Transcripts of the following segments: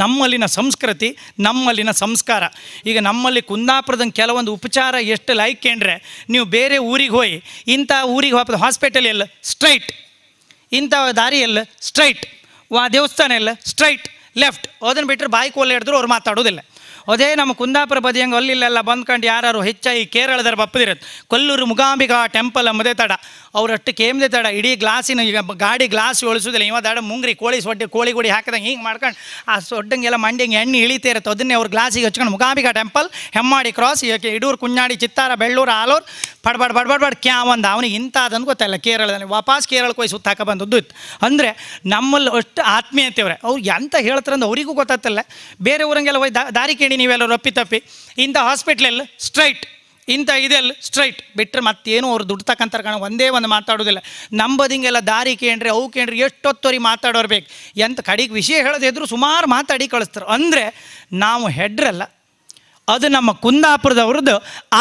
ನಮ್ಮಲ್ಲಿನ ಸಂಸ್ಕೃತಿ ನಮ್ಮಲ್ಲಿನ ಸಂಸ್ಕಾರ ಈಗ ನಮ್ಮಲ್ಲಿ ಕುಂದಾಪುರದಂಗೆ ಕೆಲವೊಂದು ಉಪಚಾರ ಎಷ್ಟು ಲೈಕ್ ಏನ್ರೆ ನೀವು ಬೇರೆ ಊರಿಗೆ ಹೋಗಿ ಇಂಥ ಊರಿಗೆ ಹೋದ ಹಾಸ್ಪಿಟಲ್ ಎಲ್ಲ ಸ್ಟ್ರೈಟ್ ಇಂಥ ದಾರಿ ಎಲ್ಲ ಸ್ಟ್ರೈಟ್ ವಾ ದೇವಸ್ಥಾನ ಎಲ್ಲ ಸ್ಟ್ರೈಟ್ ಲೆಫ್ಟ್ ಅದನ್ನು ಬಿಟ್ಟರೆ ಬಾಯಿ ಒಲೆ ಹಿಡಿದ್ರು ಅವ್ರು ಮಾತಾಡೋದಿಲ್ಲ ಅದೇ ನಮ್ಮ ಕುಂದಾಪುರ ಬದಿ ಹಂಗೆ ಅಲ್ಲಿಲ್ಲೆಲ್ಲ ಬಂದ್ಕೊಂಡು ಯಾರು ಹೆಚ್ಚಾಗಿ ಕೇರಳದರ ಬಪ್ಪದಿರೋದು ಕೊಲ್ಲೂರು ಮುಗಾಂಬಿಗಾ ಟೆಂಪಲ್ ಮದೇ ತಡ ಅವರಷ್ಟು ಕೇಮ್ದೆ ತಡ ಇಡೀ ಗ್ಲಾಸಿನ ಈಗ ಗಾಡಿ ಗ್ಲಾಸ್ ಉಳಿಸೋದಿಲ್ಲ ಇವ ದಾಡ ಮುಂಗ್ರಿ ಕೋಳಿ ಸೊಡ್ಡೆ ಕೋಳಿ ಗುಡಿ ಹಾಕಿದಂಗೆ ಹಿಂಗೆ ಮಾಡ್ಕೊಂಡು ಆ ಸೊಡ್ಡಂಗೆಲ್ಲ ಮಂಡ್ಯಂಗೆ ಎಣ್ಣೆ ಇಳಿತಾ ಇರುತ್ತೆ ಅದನ್ನೇ ಅವ್ರು ಗ್ಲಾಸಿಗೆ ಹಚ್ಕೊಂಡು ಮುಗಾಬಿಗ ಟೆಂಪಲ್ ಹೆಮ್ಮಾಡಿ ಕ್ರಾಸ್ ಈಗ ಇಡೂರು ಕುಂಜಾಡಿ ಚಿತ್ತಾರ ಬೆಳ್ಳೂರು ಆಲೂರು ಪಡ್ಬಾಡ್ ಬಡ್ಬಾಡ್ ಬಡ್ ಕ್ಯಾ ಒಂದು ಅವನಿಗೆ ಇಂಥ ಅದನ್ನು ಗೊತ್ತಲ್ಲ ಕೇರಳದಲ್ಲಿ ವಾಪಸ್ ಕೇರಳಕ್ಕೆ ಹೋಗಿ ಸುತ್ತಾಕ ಬಂದದ್ದು ಇತ್ತು ಅಂದರೆ ನಮ್ಮಲ್ಲಿ ಅಷ್ಟು ಆತ್ಮೀಯತೆ ಅವರೇ ಅವ್ರು ಎಂತ ಹೇಳ್ತಾರಂದು ಅವರಿಗೂ ಗೊತ್ತಾಗ್ತಲ್ಲ ಬೇರೆ ಊರಂಗೆಲ್ಲ ಹೋಗಿ ದಾರಿ ಕೇಳಿ ನೀವೆಲ್ಲರೂ ಅಪ್ಪಿ ತಪ್ಪಿ ಇಂಥ ಹಾಸ್ಪಿಟ್ಲಲ್ಲಿ ಸ್ಟ್ರೈಟ್ ಇಂಥ ಇದೆಲ್ಲ ಸ್ಟ್ರೈಟ್ ಬಿಟ್ಟರೆ ಮತ್ತೇನು ಅವ್ರು ದುಡ್ಡು ತಕ್ಕಂತಾರೆ ಕಣ ಒಂದೇ ಒಂದು ಮಾತಾಡೋದಿಲ್ಲ ನಂಬದಿಂಗೆಲ್ಲ ದಾರಿ ಕೇಳ್ರಿ ಅವು ಕೇಳ್ರಿ ಎಷ್ಟೊತ್ತೋರಿ ಮಾತಾಡೋರ್ಬೇಕು ಎಂಥ ಕಡೆಗೆ ವಿಷಯ ಹೇಳೋದಿದ್ರು ಸುಮಾರು ಮಾತಾಡಿ ಕಳಿಸ್ತಾರೆ ಅಂದರೆ ನಾವು ಹೆಡ್ರಲ್ಲ ಅದು ನಮ್ಮ ಕುಂದಾಪುರದವ್ರದ್ದು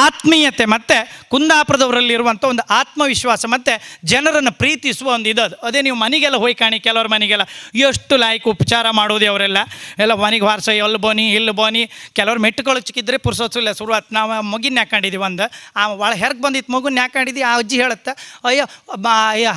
ಆತ್ಮೀಯತೆ ಮತ್ತು ಕುಂದಾಪುರದವರಲ್ಲಿರುವಂಥ ಒಂದು ಆತ್ಮವಿಶ್ವಾಸ ಮತ್ತು ಜನರನ್ನು ಪ್ರೀತಿಸುವ ಒಂದು ಇದು ಅದೇ ನೀವು ಮನೆಗೆಲ್ಲ ಹೋಗಿ ಕಾಣಿ ಕೆಲವ್ರ ಮನೆಗೆಲ್ಲ ಎಷ್ಟು ಲಾಯಕ್ ಉಪಚಾರ ಮಾಡೋದು ಅವರೆಲ್ಲ ಎಲ್ಲ ಮನೆಗೆ ವಾರಸ ಎಲ್ಲಿ ಬೋನಿ ಇಲ್ಲಿ ಬೋನಿ ಕೆಲವ್ರು ಮೆಟ್ಟುಗಳು ಚಿಕ್ಕಿದ್ರೆ ಪುರ್ಸೋತ್ಸಲ್ಲ ಶುರುವಾತ್ ನಾವು ಮಗಿನ ಯಾಕೊಂಡಿದ್ದೀವಿ ಒಂದು ಆ ಒಳ ಹೆರ್ಗೆ ಬಂದಿತ್ತು ಮಗುನ ಯಾಕೊಂಡಿದ್ದಿ ಆ ಅಜ್ಜಿ ಹೇಳುತ್ತೆ ಅಯ್ಯೋ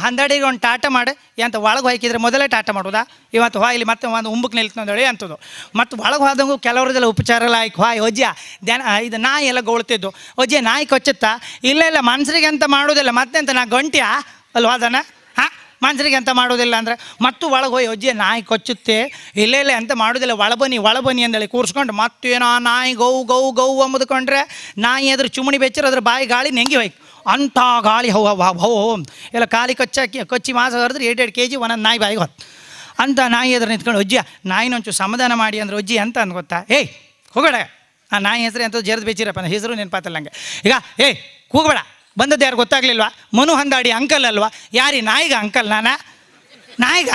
ಹಂದಾಡಿಗೆ ಒಂದು ಟಾಟ ಮಾಡಿ ಎಂತ ಒಳಗೆ ಹಾಕಿದ್ರೆ ಮೊದಲೇ ಟಾಟ ಮಾಡೋದಾ ಇವತ್ತು ಹೋ ಇಲ್ಲಿ ಮತ್ತೆ ಒಂದು ಉಂಬಕ್ಕೆ ನಿಲ್ತು ಅಂದೇಳಿ ಅಂತದು ಮತ್ತು ಒಳಗೆ ಹೋದಂಗೂ ಕೆಲವ್ರದೆಲ್ಲ ಉಪಚಾರ ಲೈಕ್ ಹಾಯ್ ಅಜ್ಜ ಧ್ಯಾನ ಇದು ನಾಯಿ ಎಲ್ಲ ಗೋಳ್ತಿದ್ದು ಒಜ್ಜೆ ನಾಯಿ ಕೊಚ್ಚುತ್ತಾ ಇಲ್ಲ ಇಲ್ಲ ಮನ್ಸರಿಗೆ ಅಂತ ಮಾಡೋದಿಲ್ಲ ಮತ್ತೆ ಅಂತ ನಾ ಗಂಟ್ಯಾ ಅಲ್ವಾ ಅದನ್ನು ಹಾಂ ಮನ್ಸರಿಗೆ ಅಂತ ಮಾಡೋದಿಲ್ಲ ಅಂದರೆ ಮತ್ತು ಒಳಗೆ ಹೋಯ್ ಒಜ್ಜೆ ನಾಯಿ ಕೊಚ್ಚುತ್ತೆ ಇಲ್ಲ ಇಲ್ಲ ಅಂತ ಮಾಡೋದಿಲ್ಲ ಒಳಬನಿ ಒಳಬನಿ ಅಂದೇಳಿ ಕೂರಿಸ್ಕೊಂಡು ಏನೋ ನಾಯಿ ಗೌ ಗೌ ಗೌ ಅಂಬುದ್ಕೊಂಡ್ರೆ ನಾಯಿ ಅದ್ರ ಚುಮಣಿ ಬೆಚ್ಚರ ಅದ್ರ ಬಾಯಿ ಗಾಳಿ ನೆಂಗಿ ಹೋಯ್ತು ಅಂಥ ಗಾಳಿ ಹೋ ಹೋ ಎಲ್ಲ ಕಾಲಿ ಕೊಚ್ಚಿ ಕೊಚ್ಚಿ ಮಾಸ ಹೊರದ್ರೆ ಎರಡು ಎರಡು ಕೆ ಜಿ ಒಂದೊಂದು ನಾಯಿ ಬಾಯಿಗೆ ಹೊತ್ತು ಅಂತ ನಾಯಿ ಅದ್ರ ನಿಂತ್ಕೊಂಡು ಅಜ್ಜಿ ನಾಯಿನೊಂಚು ಸಮಾಧಾನ ಮಾಡಿ ಅಂದ್ರೆ ಒಜ್ಜಿ ಅಂತ ಅಂದ್ ಗೊತ್ತಾ ಏಯ್ ಹೋಗೋಣ ಆ ನಾಯಿ ಹೆಸರು ಅಂತ ಜರ್ದು ಬೇಚಿರಪ್ಪ ಹೆಸರು ನೆನಪಾತಲ್ಲ ನಂಗೆ ಈಗ ಏಯ್ ಕೂಗಬೇಡ ಬಂದದ್ದು ಯಾರು ಗೊತ್ತಾಗ್ಲಿಲ್ವಾ ಮನು ಹಂದಾಡಿ ಅಂಕಲ್ ಅಲ್ವಾ ಯಾರಿ ನಾಯಿಗ ಅಂಕಲ್ ನಾನ ನಾಯಿಗ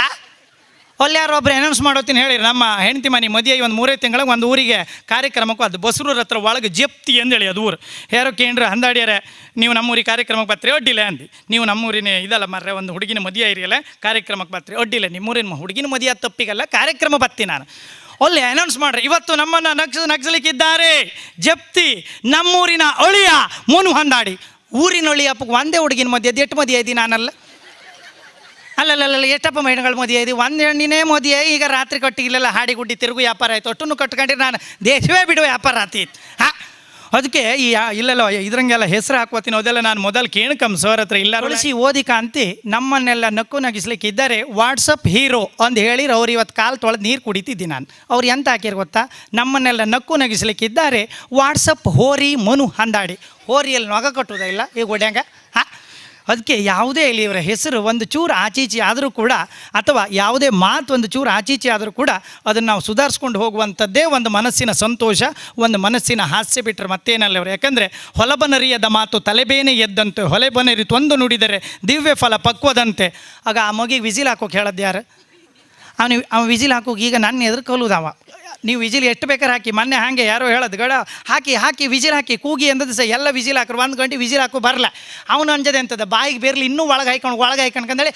ಅಲ್ಲಿ ಯಾರೋ ಒಬ್ರು ಅನೌನ್ಸ್ ಮಾಡೋತೀನಿ ಹೇಳಿ ನಮ್ಮ ಹೆಂಡತಿ ಮನೆ ಮದುವೆ ಒಂದು ಮೂರೇ ತಿಂಗಳಿಗೆ ಒಂದು ಊರಿಗೆ ಕಾರ್ಯಕ್ರಮಕ್ಕೂ ಅದು ಬಸರೂರ ಹತ್ರ ಒಳಗೆ ಜಪ್ತಿ ಅಂದೇಳಿ ಅದು ಊರು ಯಾರೋ ಕೇಂದ್ರ ಹಂದಾಡಿಯಾರೆ ನೀವು ನಮ್ಮೂರಿಗೆ ಕಾರ್ಯಕ್ರಮಕ್ಕೆ ಬರ್ತೀರಿ ಒಡ್ಡಿಲ್ಲ ಅಂದು ನೀವು ನಮ್ಮೂರಿನೇ ಇದಲ್ಲ ಮರ್ರೆ ಒಂದು ಹುಡುಗಿನ ಮದುವೆ ಇರಿಯಲ್ಲ ಕಾರ್ಯಕ್ರಮಕ್ಕೆ ಬರ್ತೀರಿ ಒಡ್ಡಿಲ್ಲ ನಿಮ್ಮೂರಿನ ಹುಡುಗಿನ ಮದುವೆ ತಪ್ಪಿಗಲ್ಲ ಕಾರ್ಯಕ್ರಮ ಬತ್ತಿ ನಾನು ಅಲ್ಲಿ ಅನೌನ್ಸ್ ಮಾಡ್ರಿ ಇವತ್ತು ನಮ್ಮನ್ನು ನಗ್ಸ ನಗ್ಸಲಿಕ್ಕಿದ್ದಾರೆ ಜಪ್ತಿ ನಮ್ಮೂರಿನ ಅಳಿಯ ಮೋನು ಹೊಂದಾಡಿ ಊರಿನ ಅಳಿಯ ಒಂದೇ ಹುಡುಗಿನ ಮದುವೆ ಎಟ್ಟು ಮದುವೆ ಐದು ನಾನಲ್ಲ ಅಲ್ಲಲ್ಲ ಎಷ್ಟಪ್ಪ ಮಹಿಳೆಗಳು ಮದುವೆ ಐದು ಒಂದು ಹೆಣ್ಣಿನೇ ಮದುವೆ ಈಗ ರಾತ್ರಿ ಕಟ್ಟಿ ಇಲ್ಲೆಲ್ಲ ಹಾಡಿ ಗುಡ್ಡಿ ತಿರುಗು ವ್ಯಾಪಾರ ಆಯ್ತು ಒಟ್ಟನ್ನು ಕಟ್ಕೊಂಡಿರಿ ನಾನು ದೇಶವೇ ಬಿಡುವ ವ್ಯಾಪಾರ ಆತಿ ಹಾಂ ಅದಕ್ಕೆ ಈ ಇಲ್ಲೆಲ್ಲ ಇದ್ರಂಗೆಲ್ಲ ಹೆಸರು ಹಾಕುವ ಅದೆಲ್ಲ ನಾನು ಮೊದಲು ಕೇಳ್ಕಮ್ ಸರ್ ಹತ್ರ ಇಲ್ಲ ಉಳಿಸಿ ಓದಿಕ ಅಂತಿ ನಮ್ಮನ್ನೆಲ್ಲ ನಕ್ಕು ನಗಿಸ್ಲಿಕ್ಕಿದ್ದಾರೆ ವಾಟ್ಸಪ್ ಹೀರೋ ಅಂತ ಹೇಳಿರು ಅವ್ರು ಇವತ್ತು ಕಾಲು ತೊಳೆದು ನೀರು ಕುಡಿತಿದ್ದೀನಿ ನಾನು ಅವ್ರು ಎಂತ ಹಾಕಿರು ಗೊತ್ತಾ ನಮ್ಮನ್ನೆಲ್ಲ ನಕ್ಕು ನಗಿಸ್ಲಿಕ್ಕೆ ವಾಟ್ಸಪ್ ಹೋರಿ ಮನು ಹಂದಾಡಿ ಹೋರಿಯಲ್ಲಿ ನೊಗ ಕಟ್ಟುವುದಿಲ್ಲ ಈಗ ಒಡ್ಯಾಂಗ ಹಾಂ ಅದಕ್ಕೆ ಯಾವುದೇ ಇಲ್ಲಿ ಇವರ ಹೆಸರು ಒಂದು ಚೂರು ಆಚೀಚಿ ಆದರೂ ಕೂಡ ಅಥವಾ ಯಾವುದೇ ಮಾತು ಒಂದು ಚೂರು ಆಚೀಚಿ ಆದರೂ ಕೂಡ ಅದನ್ನು ನಾವು ಸುಧಾರಿಸ್ಕೊಂಡು ಹೋಗುವಂಥದ್ದೇ ಒಂದು ಮನಸ್ಸಿನ ಸಂತೋಷ ಒಂದು ಮನಸ್ಸಿನ ಹಾಸ್ಯ ಬಿಟ್ಟರೆ ಮತ್ತೇನಲ್ಲ ಇವರು ಯಾಕಂದರೆ ಹೊಲಬನರಿಯದ ಮಾತು ತಲೆಬೇನೆ ಎದ್ದಂತೆ ಹೊಲೆಬನರಿ ತೊಂದು ನುಡಿದರೆ ದಿವ್ಯ ಫಲ ಪಕ್ವದಂತೆ ಆಗ ಆ ಮಗಿಗೆ ವಿಜಿಲ್ ಹಾಕೋಕೆ ಹೇಳದ್ಯಾರು ಅವನು ಆ ವಿಸಿಲ್ ಹಾಕೋಕೆ ಈಗ ನನ್ನ ಎದುರು ಕಲುದವ ನೀವು ವಿಜಿಲ್ ಎಷ್ಟು ಬೇಕಾರೆ ಹಾಕಿ ಮೊನ್ನೆ ಹಾಗೆ ಯಾರೋ ಹೇಳೋದು ಗಡ ಹಾಕಿ ಹಾಕಿ ವಿಜಿಲ್ ಹಾಕಿ ಕೂಗಿ ಅಂದದ್ದು ಸಹ ಎಲ್ಲ ವಿಜಿಲ್ ಹಾಕ್ರು ಒಂದು ಗಂಟೆ ವಿಜಿಲ್ ಹಾಕು ಬರಲ್ಲ ಅವನು ಅಂಜದೆ ಅಂತದ ಬಾಯಿಗೆ ಬೇರ್ಲಿ ಇನ್ನೂ ಒಳಗೆ ಹಾಯ್ಕೊಂಡು ಒಳಗೆ ಹಾಯ್ಕೊಂಡ್ಕಂದೇಳಿ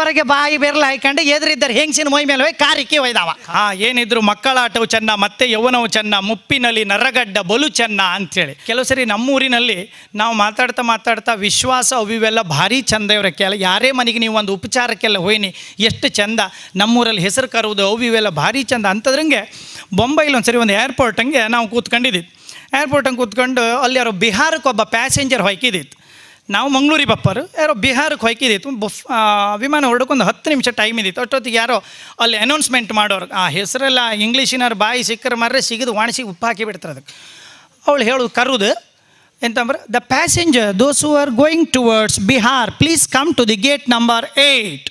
ಹೊರಗೆ ಬಾಯಿ ಬೇರ್ಲ ಹಾಯ್ಕೊಂಡು ಎದುರಿದ್ದಾರೆ ಹೆಂಗಸಿನ ಮೊಯ್ ಮೇಲೆ ಹೋಗಿ ಕಾರಿಕೆ ಒಯ್ದಾವ ಹಾಂ ಏನಿದ್ರು ಮಕ್ಕಳ ಆಟವು ಚೆನ್ನ ಮತ್ತೆ ಯೌವನವು ಚೆನ್ನ ಮುಪ್ಪಿನಲ್ಲಿ ನರಗಡ್ಡ ಬಲು ಚೆನ್ನ ಅಂಥೇಳಿ ಕೆಲವು ಸರಿ ನಮ್ಮೂರಿನಲ್ಲಿ ನಾವು ಮಾತಾಡ್ತಾ ಮಾತಾಡ್ತಾ ವಿಶ್ವಾಸ ಅವಿವೆಲ್ಲ ಭಾರಿ ಚಂದ ಕೆಲ ಯಾರೇ ಮನೆಗೆ ನೀವು ಒಂದು ಉಪಚಾರಕ್ಕೆಲ್ಲ ಹೋಯ್ನಿ ಎಷ್ಟು ಚಂದ ನಮ್ಮೂರಲ್ಲಿ ಹೆಸರು ಕರುವುದು ಅವು ಇವೆಲ್ಲ ಭಾರಿ ಚಂದ ಅಂತದ್ರಂಗೆ ಹಂಗೆ ಬೊಂಬೈಲಿ ಒಂದು ಸರಿ ಒಂದು ಏರ್ಪೋರ್ಟ್ ಹಂಗೆ ನಾವು ಕೂತ್ಕೊಂಡಿದ್ದಿತ್ತು ಏರ್ಪೋರ್ಟ್ ಹಂಗೆ ಕೂತ್ಕೊಂಡು ಅಲ್ಲಿ ಯಾರೋ ಬಿಹಾರಕ್ಕೆ ಒಬ್ಬ ಪ್ಯಾಸೆಂಜರ್ ಹೊಯ್ಕಿದ್ದಿತ್ತು ನಾವು ಮಂಗಳೂರಿಗೆ ಬಪ್ಪರು ಯಾರೋ ಬಿಹಾರಕ್ಕೆ ಹೊಯ್ಕಿದ್ದಿತ್ತು ಬಫ್ ವಿಮಾನ ಹೊಡ್ಕೊಂಡು ಹತ್ತು ನಿಮಿಷ ಟೈಮ್ ಇದ್ದಿತ್ತು ಅಷ್ಟೊತ್ತಿಗೆ ಯಾರೋ ಅಲ್ಲಿ ಅನೌನ್ಸ್ಮೆಂಟ್ ಮಾಡೋರು ಆ ಹೆಸರೆಲ್ಲ ಇಂಗ್ಲೀಷಿನವ್ರು ಬಾಯಿ ಸಿಕ್ಕರೆ ಮಾರ್ರೆ ಸಿಗಿದು ಒಣಸಿ ಉಪ್ಪು ಹಾಕಿ ಬಿಡ್ತಾರೆ ಅದಕ್ಕೆ ಅವಳು ಹೇಳು ಕರುದು ಎಂತಂದ್ರೆ the passenger those who are going towards Bihar please come to the gate number eight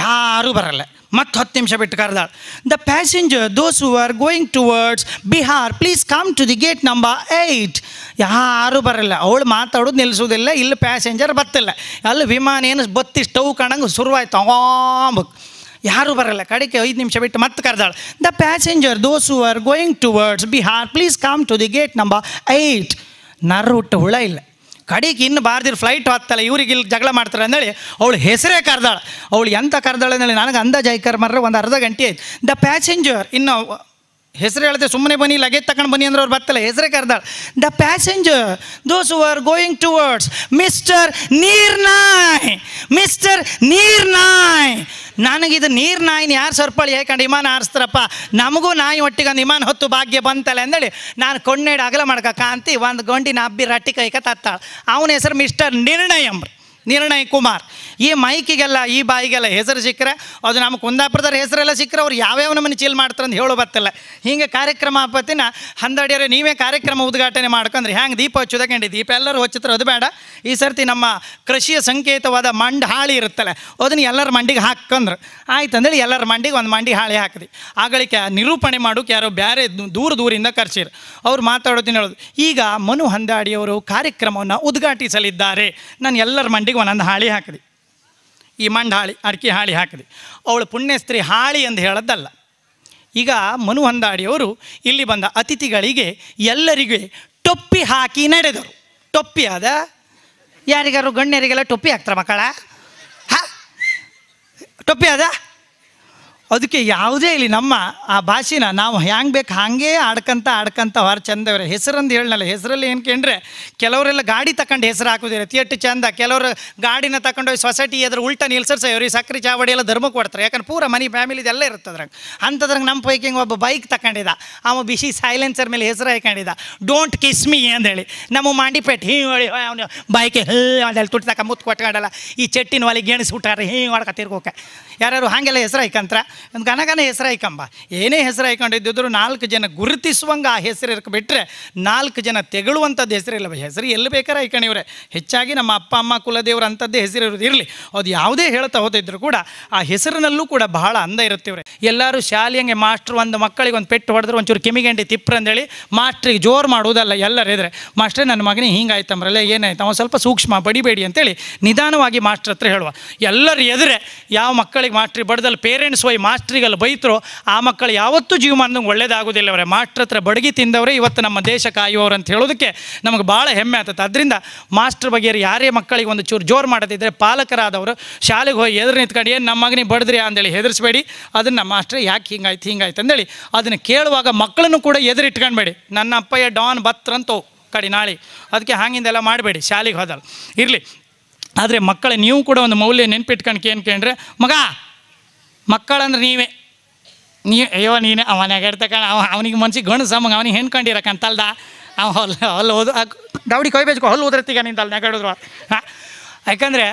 ಯಾರೂ ಬರಲ್ಲ ಮತ್ತು ಹತ್ತು ನಿಮಿಷ ಬಿಟ್ಟು ಕರೆದಾಳು the passenger those who are going towards Bihar please come to the gate number eight ಯಾರೂ ಬರಲ್ಲ ಅವಳು ಮಾತಾಡೋದು ನಿಲ್ಲಿಸೋದಿಲ್ಲ ಇಲ್ಲಿ ಪ್ಯಾಸೆಂಜರ್ ಬತ್ತಿಲ್ಲ ಅಲ್ಲಿ ವಿಮಾನ ಏನು ಬತ್ತಿ ಸ್ಟವ್ ಕಾಣಂಗೆ ಶುರುವಾಯ್ತು ತಗೊಂಬಕ್ ಯಾರೂ ಬರಲ್ಲ ಕಡೆಗೆ ಐದು ನಿಮಿಷ ಬಿಟ್ಟು ಮತ್ತೆ ಕರೆದಾಳು the passenger those who are going towards Bihar please come to the gate number eight ನರ್ರು ಹುಟ್ಟು ಹುಳ ಇಲ್ಲ ಕಡೆಗೆ ಇನ್ನು ಬಾರ್ದಿರು ಫ್ಲೈಟ್ ಹತ್ತಲ್ಲ ಇವ್ರಿಗೆ ಇಲ್ಲಿ ಜಗಳ ಮಾಡ್ತಾರೆ ಅಂದೇಳಿ ಅವಳು ಹೆಸರೇ ಕರೆದಾಳ ಅವಳು ಎಂತ ಕರೆದಾಳೆ ಅಂದೇಳಿ ನನಗೆ ಅಂದ ಐಕರ್ ಮರ್ರೆ ಒಂದು ಅರ್ಧ ಗಂಟೆ ಆಯ್ತು ದ ಪ್ಯಾಸೆಂಜರ್ ಇನ್ನು ಹೆಸರು ಹೇಳಿದೆ ಸುಮ್ಮನೆ ಬನ್ನಿ ಲಗೇಜ್ ತಗೊಂಡು ಬನ್ನಿ ಅಂದ್ರೆ ಅವ್ರು ಬರ್ತಲ್ಲ ಹೆಸರೇ ಕರೆದಾಳ the passenger those are going towards mister ನೀರ್ನಾಯ್ ಮಿಸ್ಟರ್ ನೀರ್ನಾಯ್ ನನಗಿದು ನೀರ್ ನಾಯಿನ ಯಾರು ಸರ್ಪಳಿ ಹೇಳ್ಕಂಡು ವಿಮಾನ ಆರಿಸ್ತಾರಪ್ಪ ನಮಗೂ ನಾಯಿ ಒಂದು ವಿಮಾನ ಹೊತ್ತು ಭಾಗ್ಯ ಬಂತಲ್ಲ ಅಂದೇಳಿ ನಾನು ಕೊಣ್ಣೆಡ್ ಅಗಲ ಮಾಡ್ಕ ಕಾಂತಿ ಒಂದು ಗೊಂಡಿನ ಅಬ್ಬಿ ರಟ್ಟಿ ಕೈಕ ತತ್ತಾಳ ಅವನ ಹೆಸರು ಮಿಸ್ಟರ್ ಅಂಬ್ರಿ ನಿರ್ಣಯ್ ಕುಮಾರ್ ಈ ಮೈಕಿಗೆಲ್ಲ ಈ ಬಾಯಿಗೆಲ್ಲ ಹೆಸರು ಸಿಕ್ಕರೆ ಅದು ನಮ್ಮ ಕುಂದಾಪುರದವ್ರ ಹೆಸರೆಲ್ಲ ಸಿಕ್ಕರೆ ಅವ್ರು ಯಾವ್ಯಾವ ನಮ್ಮನ್ನು ಚೀಲ್ ಮಾಡ್ತಾರೆ ಅಂತ ಹೇಳೋ ಬರ್ತಲ್ಲ ಹಿಂಗೆ ಕಾರ್ಯಕ್ರಮ ಆಪತ್ತಿನ ಹಂದಡಿಯವ್ರೆ ನೀವೇ ಕಾರ್ಯಕ್ರಮ ಉದ್ಘಾಟನೆ ಮಾಡ್ಕೊಂಡ್ರೆ ಹ್ಯಾಂಗೆ ದೀಪ ಹಚ್ಚೋದಕ್ಕೆ ದೀಪ ಎಲ್ಲರೂ ಹಚ್ಚಿದ್ರೆ ಅದು ಬೇಡ ಈ ಸರ್ತಿ ನಮ್ಮ ಕೃಷಿಯ ಸಂಕೇತವಾದ ಮಂಡ್ ಹಾಳಿ ಇರುತ್ತಲ್ಲ ಅದನ್ನು ಎಲ್ಲರ ಮಂಡಿಗೆ ಹಾಕ್ಕೊಂಡ್ರು ಆಯ್ತು ಅಂದೇಳಿ ಎಲ್ಲರ ಮಂಡಿಗೆ ಒಂದು ಮಂಡಿ ಹಾಳಿ ಹಾಕಿದ್ವಿ ಆಗಳಿಕೆ ನಿರೂಪಣೆ ಮಾಡೋಕೆ ಯಾರೋ ಬೇರೆ ದೂರ ದೂರಿಂದ ಕರ್ಸಿರು ಅವ್ರು ಮಾತಾಡೋದನ್ನ ಹೇಳೋದು ಈಗ ಮನು ಹಂದಾಡಿಯವರು ಕಾರ್ಯಕ್ರಮವನ್ನು ಉದ್ಘಾಟಿಸಲಿದ್ದಾರೆ ನಾನು ಎಲ್ಲರ ಮಂಡಿಗೆ ಒಂದೊಂದು ಹಾಳಿ ಹಾಕಿದೆ ಈ ಮಂಡ ಹಾಳಿ ಅಡಿಕೆ ಹಾಳಿ ಹಾಕಿದೆ ಅವಳು ಪುಣ್ಯಸ್ತ್ರೀ ಹಾಳಿ ಎಂದು ಹೇಳದ್ದಲ್ಲ ಈಗ ಮನು ಹೊಂದಾಡಿಯವರು ಇಲ್ಲಿ ಬಂದ ಅತಿಥಿಗಳಿಗೆ ಎಲ್ಲರಿಗೆ ಟೊಪ್ಪಿ ಹಾಕಿ ನಡೆದರು ಟೊಪ್ಪಿ ಅದ ಯಾರಿಗಾರು ಗಣ್ಯರಿಗೆಲ್ಲ ಟೊಪ್ಪಿ ಹಾಕ್ತಾರೆ ಮಕ್ಕಳ ಹಾ ಟೊಪ್ಪಿ ಅದ ಅದಕ್ಕೆ ಯಾವುದೇ ಇಲ್ಲಿ ನಮ್ಮ ಆ ಭಾಷೆನ ನಾವು ಹ್ಯಾಂಗೆ ಬೇಕು ಹಾಗೆ ಆಡ್ಕಂತ ಆಡ್ಕಂತ ಹೊರ ಚಂದವ್ರೆ ಹೆಸರಂದು ಹೇಳನಲ್ಲ ಹೆಸರಲ್ಲಿ ಏನು ಕೇಂದ್ರೆ ಕೆಲವರೆಲ್ಲ ಗಾಡಿ ತಗೊಂಡು ಹೆಸರು ಹಾಕೋದಿರ ಥಿಯೇಟ್ರ್ ಚಂದ ಕೆಲವರು ಗಾಡಿನ ತಗೊಂಡೋಗಿ ಸೊಸೈಟಿ ಅದ್ರ ಉಲ್ಟ ನಿಲ್ಸರ್ಸ ಇವ್ರಿಗೆ ಸಕ್ಕರೆ ಚಾವಡಿ ಎಲ್ಲ ಧರ್ಮಕ್ಕೆ ಕೊಡ್ತಾರೆ ಯಾಕಂದ್ರೆ ಪೂರ ಮನೆ ಫ್ಯಾಮಿಲಿ ಎಲ್ಲ ಇರ್ತದ್ರಂಗೆ ಅಂಥದ್ರಂಗೆ ನಮ್ಮ ಪೈಕಿ ಒಬ್ಬ ಬೈಕ್ ತಗೊಂಡಿದ್ದ ಅವ ಬಿಸಿ ಸೈಲೆನ್ಸರ್ ಮೇಲೆ ಹೆಸರು ಹಾಕೊಂಡಿದ್ದ ಡೋಂಟ್ ಕಿಸ್ ಮಿ ಅಂದೇಳಿ ನಮ್ಮ ಮಾಂಡಿಪೇಟ್ ಹೀ ಹೊಳಿ ಅವನು ಬೈಕೆ ಹೀ ತುಟ್ಟು ತುಟ್ಟಾಕ ಮುತ್ತು ಕೊಟ್ಕೊಂಡಲ್ಲ ಈ ಚಟ್ಟಿನ ಒಲೆ ಗೇಣಿಸಿ ಹುಟ್ಟಾರ ಹೀ ಹೊಡ್ಕ ತಿರ್ಗೋಕೆ ಯಾರು ಹಾಗೆಲ್ಲ ಹೆಸರು ಹಾಕಂತ್ರ ಗನಗನ ಹಾಯ್ಕಂಬ ಏನೇ ಹೆಸರು ಹೆಸರಾಯ್ಕೊಂಡಿದ್ದಿದ್ರು ನಾಲ್ಕು ಜನ ಗುರುತಿಸುವಂಗೆ ಆ ಹೆಸರು ಇರಕ್ಕೆ ಬಿಟ್ಟರೆ ನಾಲ್ಕು ಜನ ತೆಗಳುವಂಥದ್ದು ಹೆಸರಿಲ್ಲ ಹೆಸರು ಎಲ್ಲಿ ಬೇಕಾದ್ರೆ ಐಕಣಿವ್ರೆ ಹೆಚ್ಚಾಗಿ ನಮ್ಮ ಅಪ್ಪ ಅಮ್ಮ ಕುಲದೇವರು ಅಂಥದ್ದೇ ಹೆಸರು ಇರೋದು ಇರಲಿ ಅದು ಯಾವುದೇ ಹೇಳ್ತಾ ಹೋದಿದ್ರು ಕೂಡ ಆ ಹೆಸರಿನಲ್ಲೂ ಕೂಡ ಬಹಳ ಅಂದ ಇರುತ್ತಿವ್ರೆ ಎಲ್ಲರೂ ಶಾಲೆಯಂಗೆ ಮಾಸ್ಟ್ರು ಒಂದು ಮಕ್ಕಳಿಗೆ ಒಂದು ಪೆಟ್ಟು ಹೊಡೆದ್ರೆ ಒಂಚೂರು ಕಿಮಿಗೆಂಡಿ ತಿಪ್ಪ್ರ ಅಂತೇಳಿ ಮಾಸ್ಟ್ರಿಗೆ ಜೋರು ಮಾಡುವುದಲ್ಲ ಎಲ್ಲರೂ ಇದ್ರೆ ಮಾಸ್ಟ್ರೆ ನನ್ನ ಮಗನೇ ಹಿಂಗಾಯ್ತಂಬ್ರಲ್ಲ ಏನಾಯ್ತು ಅವ್ನು ಸ್ವಲ್ಪ ಸೂಕ್ಷ್ಮ ಬಡಿಬೇಡಿ ಅಂತೇಳಿ ನಿಧಾನವಾಗಿ ಮಾಸ್ಟ್ರ್ ಹತ್ರ ಹೇಳುವ ಎಲ್ಲರೂ ಎದುರೆ ಯಾವ ಮಕ್ಕಳಿಗೆ ಮಾಸ್ಟ್ರಿ ಬಡ್ದಲ್ಲಿ ಪೇರೆಂಟ್ಸ್ ವೈ ಮಾಸ್ಟ್ರಿಗೆಲ್ಲ ಬೈತರು ಆ ಮಕ್ಕಳು ಯಾವತ್ತೂ ಜೀವಮಾನದಂಗೆ ಒಳ್ಳೇದಾಗೋದಿಲ್ಲ ಅವರೇ ಮಾಸ್ಟ್ರ್ ಹತ್ರ ಬಡಗಿ ತಿಂದವರೇ ಇವತ್ತು ನಮ್ಮ ದೇಶ ಕಾಯುವವರು ಅಂತ ಹೇಳೋದಕ್ಕೆ ನಮಗೆ ಭಾಳ ಹೆಮ್ಮೆ ಆಗ್ತದೆ ಅದರಿಂದ ಮಾಸ್ಟ್ರ್ ಬಗ್ಗೆ ಯಾರೇ ಮಕ್ಕಳಿಗೆ ಒಂದು ಚೂರು ಜೋರು ಮಾಡೋದಿದ್ದರೆ ಪಾಲಕರಾದವರು ಶಾಲೆಗೆ ಹೋಗಿ ಎದುರು ನಿಂತ್ಕೊಂಡು ಏನು ನಮ್ಮ ಮಗನಿಗೆ ಬಡದ್ರಿ ಅಂತೇಳಿ ಹೆದರಿಸ್ಬೇಡಿ ಅದನ್ನು ಮಾಸ್ಟ್ರೆ ಯಾಕೆ ಹಿಂಗಾಯ್ತು ಹಿಂಗಾಯ್ತು ಅಂದೇಳಿ ಅದನ್ನು ಕೇಳುವಾಗ ಮಕ್ಕಳನ್ನು ಕೂಡ ಎದುರಿಟ್ಕೊಂಡ್ಬೇಡಿ ನನ್ನ ಅಪ್ಪಯ್ಯ ಡಾನ್ ಬತ್ರಂತೋ ಕಡೆ ನಾಳೆ ಅದಕ್ಕೆ ಹಾಗಿಂದೆಲ್ಲ ಮಾಡಬೇಡಿ ಶಾಲೆಗೆ ಹೋದಲ್ಲ ಇರಲಿ ಆದರೆ ಮಕ್ಕಳ ನೀವು ಕೂಡ ಒಂದು ಮೌಲ್ಯ ನೆನ್ಪಿಟ್ಕೊಂಡು ಏನು ಕೇಳಿದ್ರೆ ಮಗ ಮಕ್ಕಳಂದ್ರೆ ನೀವೇ ನೀ ಅಯ್ಯೋ ನೀನೇ ಅವನಾಗಿರ್ತಕ್ಕಂಥ ಅವ ಅವನಿಗೆ ಮನ್ಸಿಗೆ ಗಣು ಸಮ ಅವನಿಗೆ ಹೆಣ್ಕೊಂಡಿರಕ್ಕಂತಲ್ದ ಅವ ಹೊಲ್ ಹೊಲ್ ಓದು ದೌಡಿ ಕೊಯ್ಬೇಕು ಹೊಲ್ ಓದಿರ್ತೀಗ ನಿಂತಲ್ ನೆಗಡಿದ್ರು ಹಾಂ ಯಾಕಂದರೆ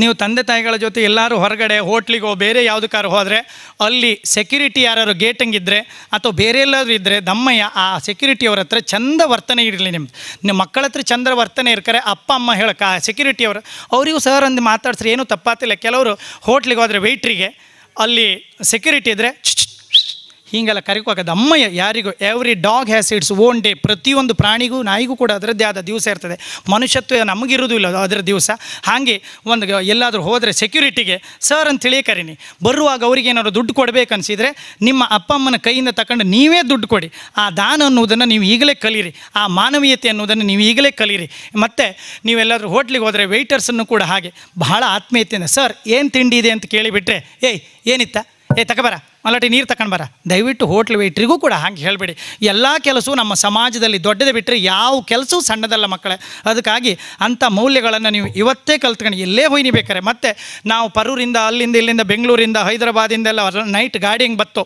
ನೀವು ತಂದೆ ತಾಯಿಗಳ ಜೊತೆ ಎಲ್ಲರೂ ಹೊರಗಡೆ ಹೋಟ್ಲಿಗೋ ಬೇರೆ ಯಾವುದಕ್ಕಾರು ಹೋದರೆ ಅಲ್ಲಿ ಸೆಕ್ಯೂರಿಟಿ ಯಾರಾದ್ರು ಗೇಟಂಗಿದ್ದರೆ ಅಥವಾ ಬೇರೆ ಎಲ್ಲಾದರೂ ಇದ್ದರೆ ದಮ್ಮಯ್ಯ ಆ ಅವ್ರ ಹತ್ರ ಚಂದ ವರ್ತನೆ ಇರಲಿ ನಿಮ್ದು ನಿಮ್ಮ ಮಕ್ಕಳ ಹತ್ರ ಚಂದ ವರ್ತನೆ ಇರ್ತಾರೆ ಅಪ್ಪ ಅಮ್ಮ ಹೇಳಕ್ಕೆ ಆ ಸೆಕ್ಯುರಿಟಿಯವರು ಅವರಿಗೂ ಸರ್ ಒಂದು ಮಾತಾಡ್ಸ್ರಿ ಏನೂ ತಪ್ಪಾತಿಲ್ಲ ಕೆಲವರು ಹೋಟ್ಲಿಗೆ ಹೋದರೆ ವೆಯ್ಟ್ರಿಗೆ ಅಲ್ಲಿ ಸೆಕ್ಯೂರಿಟಿ ಇದ್ದರೆ ಹೀಗೆಲ್ಲ ಕರಿಕೋಕೆ ಅಮ್ಮ ಯಾರಿಗೂ every dog has its own day ಪ್ರತಿಯೊಂದು ಪ್ರಾಣಿಗೂ ನಾಯಿಗೂ ಕೂಡ ಅದರದ್ದೇ ಆದ ದಿವಸ ಇರ್ತದೆ ಮನುಷ್ಯತ್ವ ನಮಗಿರೋದು ಇಲ್ಲ ಅದರ ದಿವಸ ಹಾಗೆ ಒಂದು ಎಲ್ಲಾದರೂ ಹೋದರೆ ಸೆಕ್ಯೂರಿಟಿಗೆ ಸರ್ ಅಂತೇಳಿ ಕರೀನಿ ಬರುವಾಗ ಅವರಿಗೆ ಏನಾದ್ರು ದುಡ್ಡು ಕೊಡಬೇಕನ್ಸಿದ್ರೆ ನಿಮ್ಮ ಅಪ್ಪ ಅಮ್ಮನ ಕೈಯಿಂದ ತಗೊಂಡು ನೀವೇ ದುಡ್ಡು ಕೊಡಿ ಆ ದಾನ ಅನ್ನೋದನ್ನು ನೀವು ಈಗಲೇ ಕಲೀರಿ ಆ ಮಾನವೀಯತೆ ಅನ್ನೋದನ್ನು ನೀವು ಈಗಲೇ ಕಲೀರಿ ಮತ್ತು ನೀವೆಲ್ಲಾದರೂ ಹೋಟ್ಲಿಗೆ ಹೋದರೆ ವೆಯ್ಟರ್ಸನ್ನು ಕೂಡ ಹಾಗೆ ಬಹಳ ಆತ್ಮೀಯತೆಯಿಂದ ಸರ್ ಏನು ತಿಂಡಿ ಇದೆ ಅಂತ ಕೇಳಿಬಿಟ್ರೆ ಏಯ್ ಏನಿತ್ತ ಏಯ್ ತಗೋಬರ ಮಲಾಟಿ ನೀರು ತಗೊಂಡು ಬರ ದಯವಿಟ್ಟು ಹೋಟ್ಲ್ ವೇಟ್ರಿಗೂ ಕೂಡ ಹಂಗೆ ಹೇಳಬೇಡಿ ಎಲ್ಲ ಕೆಲಸವೂ ನಮ್ಮ ಸಮಾಜದಲ್ಲಿ ದೊಡ್ಡದೇ ಬಿಟ್ಟರೆ ಯಾವ ಕೆಲಸವೂ ಸಣ್ಣದಲ್ಲ ಮಕ್ಕಳೇ ಅದಕ್ಕಾಗಿ ಅಂಥ ಮೌಲ್ಯಗಳನ್ನು ನೀವು ಇವತ್ತೇ ಕಲ್ತ್ಕೊಂಡು ಎಲ್ಲೇ ಹೋಯ್ನಿ ಬೇಕಾರೆ ಮತ್ತು ನಾವು ಪರೂರಿಂದ ಅಲ್ಲಿಂದ ಇಲ್ಲಿಂದ ಬೆಂಗಳೂರಿಂದ ಹೈದರಾಬಾದಿಂದ ಎಲ್ಲ ನೈಟ್ ಗಾಡಿ ಹಿಂಗೆ ಬತ್ತು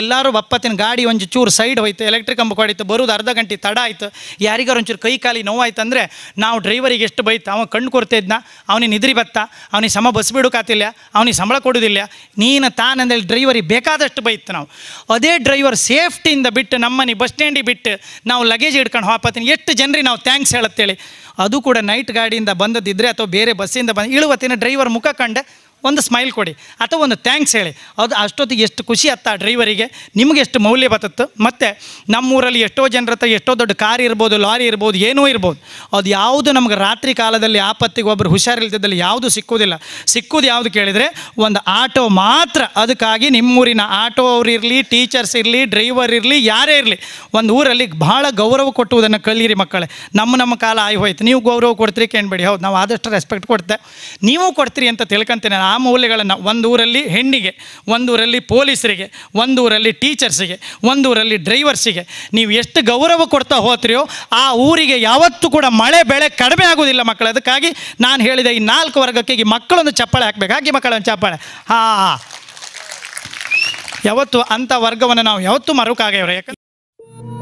ಎಲ್ಲರೂ ಬಪ್ಪತ್ತಿನ ಗಾಡಿ ಒಂದು ಚೂರು ಸೈಡ್ ಹೋಯ್ತು ಎಲೆಕ್ಟ್ರಿಕ್ ಕಂಬ ಕೊಡಿತು ಬರೋದು ಅರ್ಧ ಗಂಟೆ ತಡ ಆಯಿತು ಯಾರಿಗಾರು ಒಂಚೂರು ಕೈ ಕಾಲಿ ನೋವಾಯ್ತು ಅಂದರೆ ನಾವು ಡ್ರೈವರಿಗೆ ಎಷ್ಟು ಬೈತು ಅವನು ಕಣ್ಣು ಕೊರ್ತಿದ್ನ ಅವನಿಗೆ ನಿದ್ರಿ ಬತ್ತ ಅವನಿಗೆ ಸಮ ಬಸ್ ಬಿಡೋಕಾತಿಲ್ಲ ಅವನಿಗೆ ಸಂಬಳ ಕೊಡೋದಿಲ್ಲ ನೀನು ತಾನಂದೇಳಿ ಡ್ರೈವರಿಗೆ ಬೇಕಾದ ಬೇಕಾದಷ್ಟು ಬೈತು ನಾವು ಅದೇ ಡ್ರೈವರ್ ಸೇಫ್ಟಿಯಿಂದ ಬಿಟ್ಟು ನಮ್ಮನೆ ಬಸ್ ಸ್ಟ್ಯಾಂಡಿಗೆ ಬಿಟ್ಟು ನಾವು ಲಗೇಜ್ ಹಿಡ್ಕೊಂಡು ಹೋಗ್ತೀನಿ ಎಷ್ಟು ಜನರಿಗೆ ನಾವು ಥ್ಯಾಂಕ್ಸ್ ಹೇಳುತ್ತೇಳಿ ಅದು ಕೂಡ ನೈಟ್ ಗಾಡಿಯಿಂದ ಬಂದದಿದ್ದರೆ ಅಥವಾ ಬೇರೆ ಬಸ್ಸಿಂದ ಬಂದು ಇಳುವತ್ತಿನ ಡ್ರೈವರ್ ಮುಖ ಕಂಡೆ ಒಂದು ಸ್ಮೈಲ್ ಕೊಡಿ ಅಥವಾ ಒಂದು ಥ್ಯಾಂಕ್ಸ್ ಹೇಳಿ ಅದು ಅಷ್ಟೊತ್ತಿಗೆ ಎಷ್ಟು ಖುಷಿ ಆ ಡ್ರೈವರಿಗೆ ನಿಮಗೆ ಎಷ್ಟು ಮೌಲ್ಯ ಬರ್ತತ್ತು ಮತ್ತು ಊರಲ್ಲಿ ಎಷ್ಟೋ ಜನರ ಹತ್ರ ಎಷ್ಟೋ ದೊಡ್ಡ ಕಾರ್ ಇರ್ಬೋದು ಲಾರಿ ಇರ್ಬೋದು ಏನೂ ಇರ್ಬೋದು ಅದು ಯಾವುದು ನಮಗೆ ರಾತ್ರಿ ಕಾಲದಲ್ಲಿ ಆಪತ್ತಿಗೆ ಒಬ್ಬರು ಹುಷಾರಿಲ್ದಿದ್ದಲ್ಲಿ ಯಾವುದು ಸಿಕ್ಕುವುದಿಲ್ಲ ಸಿಕ್ಕುವುದು ಯಾವುದು ಕೇಳಿದರೆ ಒಂದು ಆಟೋ ಮಾತ್ರ ಅದಕ್ಕಾಗಿ ನಿಮ್ಮೂರಿನ ಆಟೋ ಅವ್ರು ಇರಲಿ ಟೀಚರ್ಸ್ ಇರಲಿ ಡ್ರೈವರ್ ಇರಲಿ ಯಾರೇ ಇರಲಿ ಒಂದು ಊರಲ್ಲಿ ಭಾಳ ಗೌರವ ಕೊಟ್ಟುವುದನ್ನು ಕಲಿಯಿರಿ ಮಕ್ಕಳೇ ನಮ್ಮ ನಮ್ಮ ಕಾಲ ಆಯ್ ಹೋಯ್ತು ನೀವು ಗೌರವ ಕೊಡ್ತೀರಿ ಕೇಳ್ಬೇಡಿ ಹೌದು ನಾವು ಆದಷ್ಟು ರೆಸ್ಪೆಕ್ಟ್ ಕೊಡ್ತೆ ನೀವು ಕೊಡ್ತೀರಿ ಅಂತ ತಿಳ್ಕೊತೀನಿ ಆ ಮೌಲ್ಯಗಳನ್ನು ಒಂದೂರಲ್ಲಿ ಹೆಣ್ಣಿಗೆ ಒಂದೂರಲ್ಲಿ ಪೊಲೀಸರಿಗೆ ಒಂದೂರಲ್ಲಿ ಟೀಚರ್ಸಿಗೆ ಒಂದೂರಲ್ಲಿ ಡ್ರೈವರ್ಸಿಗೆ ನೀವು ಎಷ್ಟು ಗೌರವ ಕೊಡ್ತಾ ಹೋತ್ರಿಯೋ ಆ ಊರಿಗೆ ಯಾವತ್ತೂ ಕೂಡ ಮಳೆ ಬೆಳೆ ಕಡಿಮೆ ಆಗೋದಿಲ್ಲ ಮಕ್ಕಳು ಅದಕ್ಕಾಗಿ ನಾನು ಹೇಳಿದೆ ಈ ನಾಲ್ಕು ವರ್ಗಕ್ಕೆ ಈ ಮಕ್ಕಳೊಂದು ಚಪ್ಪಾಳೆ ಹಾಕಬೇಕಾಗಿ ಮಕ್ಕಳೊಂದು ಚಪ್ಪಾಳೆ ಹಾಂ ಯಾವತ್ತು ಅಂಥ ವರ್ಗವನ್ನು ನಾವು ಯಾವತ್ತೂ ಮರಕ್ಕಾಗ್ಯವ್ರೆ ಯಾಕಂದ್ರೆ